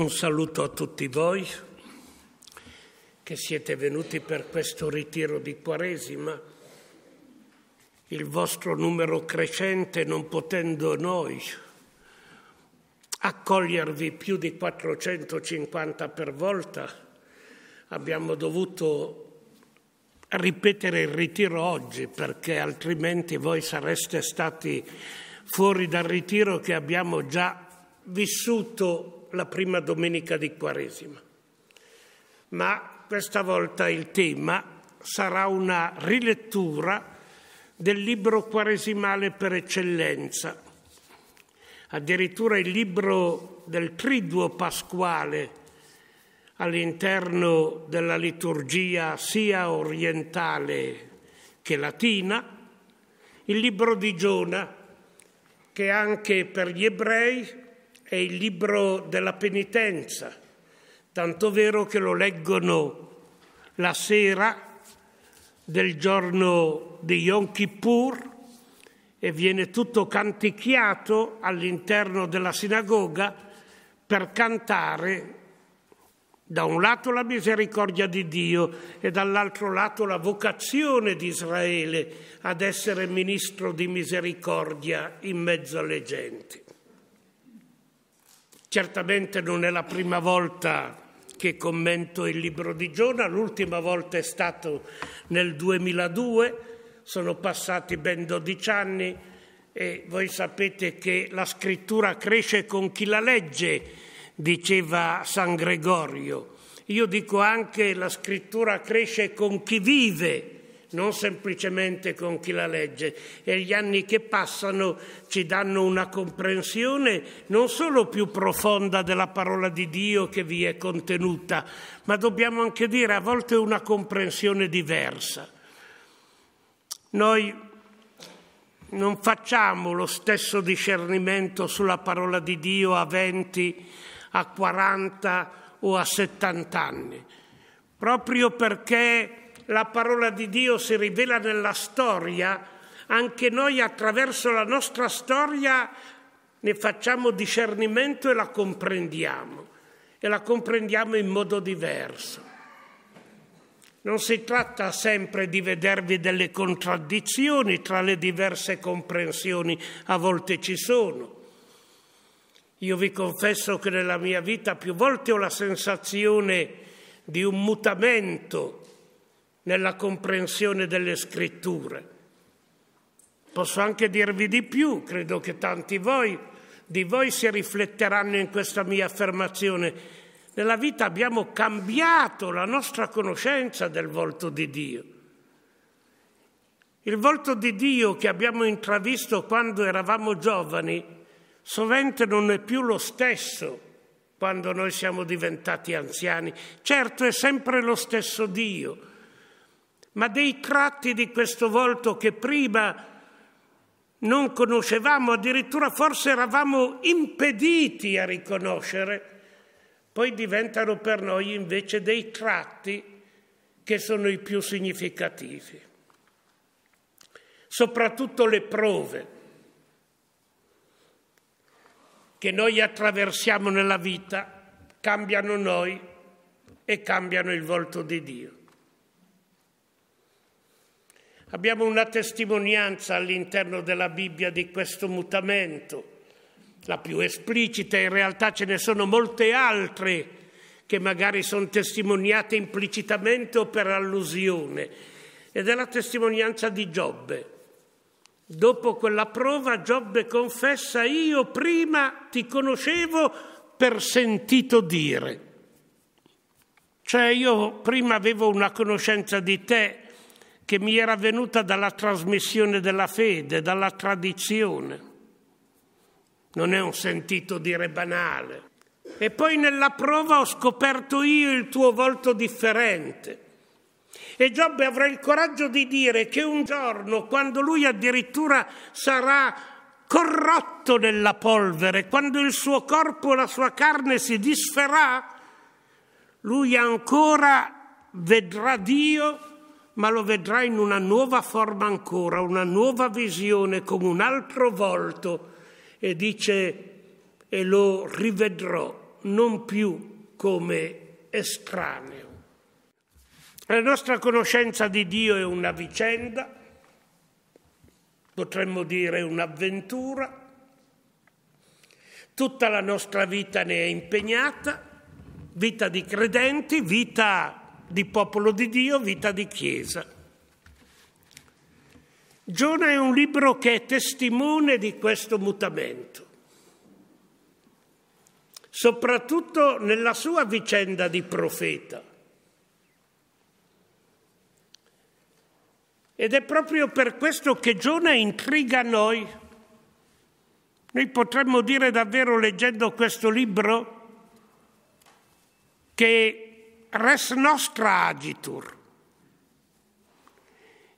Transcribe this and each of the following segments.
Un saluto a tutti voi che siete venuti per questo ritiro di Quaresima. Il vostro numero crescente, non potendo noi accogliervi più di 450 per volta, abbiamo dovuto ripetere il ritiro oggi perché altrimenti voi sareste stati fuori dal ritiro che abbiamo già vissuto la prima domenica di Quaresima. Ma questa volta il tema sarà una rilettura del libro quaresimale per eccellenza, addirittura il libro del triduo pasquale all'interno della liturgia sia orientale che latina, il libro di Giona, che anche per gli ebrei è il libro della penitenza, tanto vero che lo leggono la sera del giorno di Yom Kippur e viene tutto canticchiato all'interno della sinagoga per cantare da un lato la misericordia di Dio e dall'altro lato la vocazione di Israele ad essere ministro di misericordia in mezzo alle genti. Certamente non è la prima volta che commento il libro di Giona, l'ultima volta è stato nel 2002, sono passati ben 12 anni e voi sapete che la scrittura cresce con chi la legge, diceva San Gregorio. Io dico anche la scrittura cresce con chi vive non semplicemente con chi la legge. E gli anni che passano ci danno una comprensione non solo più profonda della parola di Dio che vi è contenuta, ma dobbiamo anche dire a volte una comprensione diversa. Noi non facciamo lo stesso discernimento sulla parola di Dio a 20, a 40 o a 70 anni, proprio perché la parola di Dio si rivela nella storia, anche noi attraverso la nostra storia ne facciamo discernimento e la comprendiamo, e la comprendiamo in modo diverso. Non si tratta sempre di vedervi delle contraddizioni tra le diverse comprensioni, a volte ci sono. Io vi confesso che nella mia vita più volte ho la sensazione di un mutamento nella comprensione delle scritture. Posso anche dirvi di più, credo che tanti voi, di voi si rifletteranno in questa mia affermazione. Nella vita abbiamo cambiato la nostra conoscenza del volto di Dio. Il volto di Dio che abbiamo intravisto quando eravamo giovani sovente non è più lo stesso quando noi siamo diventati anziani. Certo è sempre lo stesso Dio, ma dei tratti di questo volto che prima non conoscevamo, addirittura forse eravamo impediti a riconoscere, poi diventano per noi invece dei tratti che sono i più significativi. Soprattutto le prove che noi attraversiamo nella vita cambiano noi e cambiano il volto di Dio. Abbiamo una testimonianza all'interno della Bibbia di questo mutamento. La più esplicita, in realtà ce ne sono molte altre che magari sono testimoniate implicitamente o per allusione, ed è la testimonianza di Giobbe. Dopo quella prova Giobbe confessa io prima ti conoscevo per sentito dire. Cioè io prima avevo una conoscenza di te, che mi era venuta dalla trasmissione della fede, dalla tradizione. Non è un sentito dire banale. E poi nella prova ho scoperto io il tuo volto differente. E Giobbe avrà il coraggio di dire che un giorno, quando lui addirittura sarà corrotto nella polvere, quando il suo corpo e la sua carne si disferà, lui ancora vedrà Dio ma lo vedrà in una nuova forma ancora, una nuova visione, come un altro volto, e dice, e lo rivedrò non più come estraneo. La nostra conoscenza di Dio è una vicenda, potremmo dire un'avventura, tutta la nostra vita ne è impegnata, vita di credenti, vita di popolo di Dio, vita di Chiesa. Giona è un libro che è testimone di questo mutamento, soprattutto nella sua vicenda di profeta. Ed è proprio per questo che Giona intriga noi. Noi potremmo dire davvero leggendo questo libro che res nostra agitur.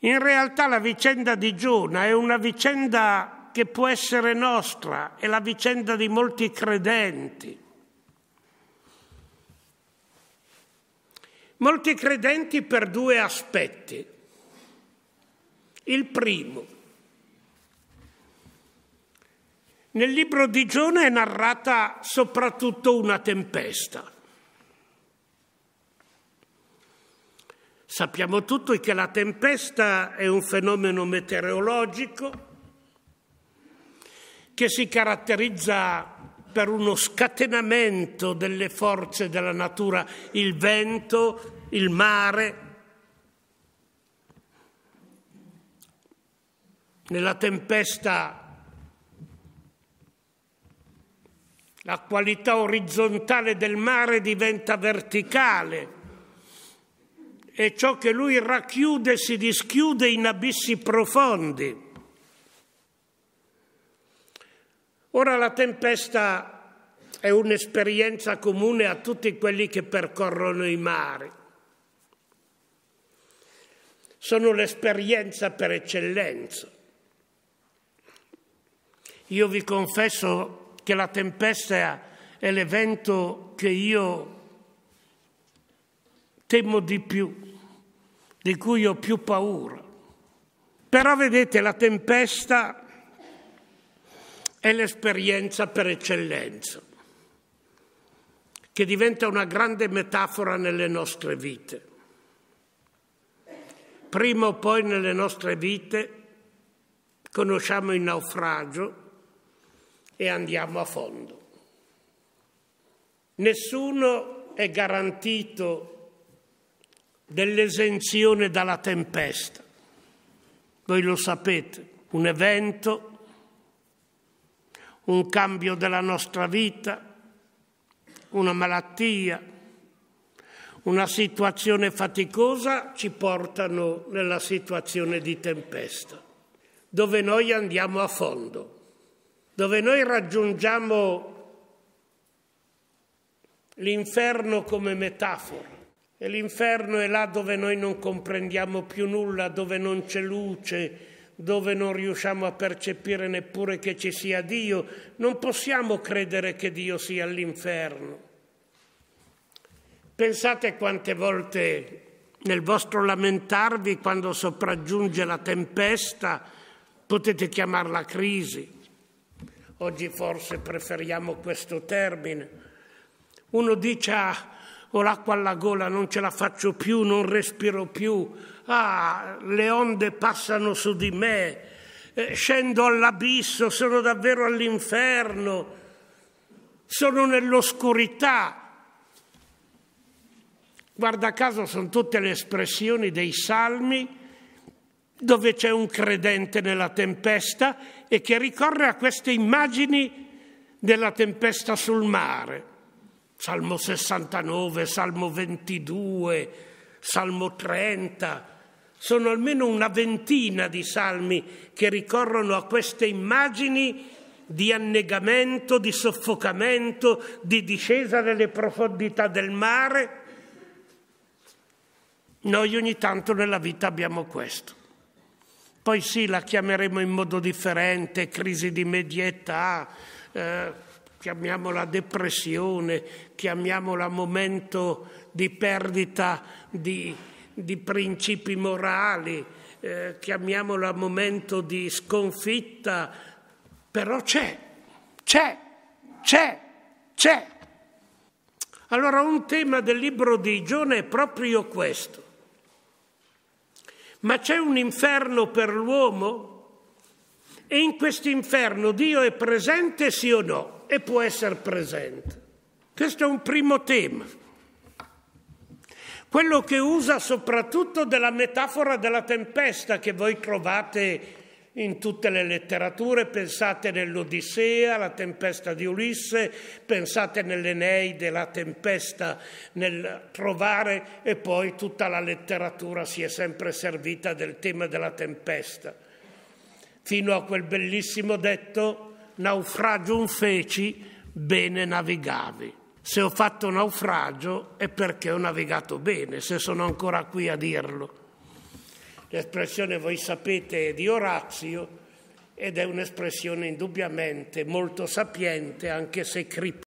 In realtà la vicenda di Giona è una vicenda che può essere nostra, è la vicenda di molti credenti. Molti credenti per due aspetti. Il primo, nel libro di Giona è narrata soprattutto una tempesta. Sappiamo tutti che la tempesta è un fenomeno meteorologico che si caratterizza per uno scatenamento delle forze della natura, il vento, il mare. Nella tempesta la qualità orizzontale del mare diventa verticale e ciò che lui racchiude si dischiude in abissi profondi. Ora la tempesta è un'esperienza comune a tutti quelli che percorrono i mari. Sono l'esperienza per eccellenza. Io vi confesso che la tempesta è l'evento che io temo di più, di cui ho più paura. Però vedete, la tempesta è l'esperienza per eccellenza, che diventa una grande metafora nelle nostre vite. Prima o poi nelle nostre vite conosciamo il naufragio e andiamo a fondo. Nessuno è garantito dell'esenzione dalla tempesta. Voi lo sapete, un evento, un cambio della nostra vita, una malattia, una situazione faticosa ci portano nella situazione di tempesta, dove noi andiamo a fondo, dove noi raggiungiamo l'inferno come metafora e l'inferno è là dove noi non comprendiamo più nulla, dove non c'è luce, dove non riusciamo a percepire neppure che ci sia Dio. Non possiamo credere che Dio sia all'inferno. Pensate quante volte nel vostro lamentarvi quando sopraggiunge la tempesta potete chiamarla crisi. Oggi forse preferiamo questo termine. Uno dice ah, ho oh, l'acqua alla gola, non ce la faccio più, non respiro più, ah, le onde passano su di me, eh, scendo all'abisso, sono davvero all'inferno, sono nell'oscurità. Guarda caso sono tutte le espressioni dei salmi dove c'è un credente nella tempesta e che ricorre a queste immagini della tempesta sul mare. Salmo 69, Salmo 22, Salmo 30. Sono almeno una ventina di salmi che ricorrono a queste immagini di annegamento, di soffocamento, di discesa nelle profondità del mare. Noi ogni tanto nella vita abbiamo questo. Poi sì, la chiameremo in modo differente, crisi di media età, eh, chiamiamola depressione, chiamiamola momento di perdita di, di principi morali, eh, chiamiamola momento di sconfitta, però c'è, c'è, c'è, c'è. Allora un tema del libro di Gione è proprio questo. Ma c'è un inferno per l'uomo? E in questo inferno Dio è presente sì o no? e può essere presente. Questo è un primo tema. Quello che usa soprattutto della metafora della tempesta che voi trovate in tutte le letterature, pensate nell'Odissea, la tempesta di Ulisse, pensate nell'Eneide, la tempesta nel trovare e poi tutta la letteratura si è sempre servita del tema della tempesta. Fino a quel bellissimo detto naufragium feci, bene navigavi. Se ho fatto naufragio è perché ho navigato bene, se sono ancora qui a dirlo. L'espressione, voi sapete, è di Orazio ed è un'espressione indubbiamente molto sapiente, anche se criptica.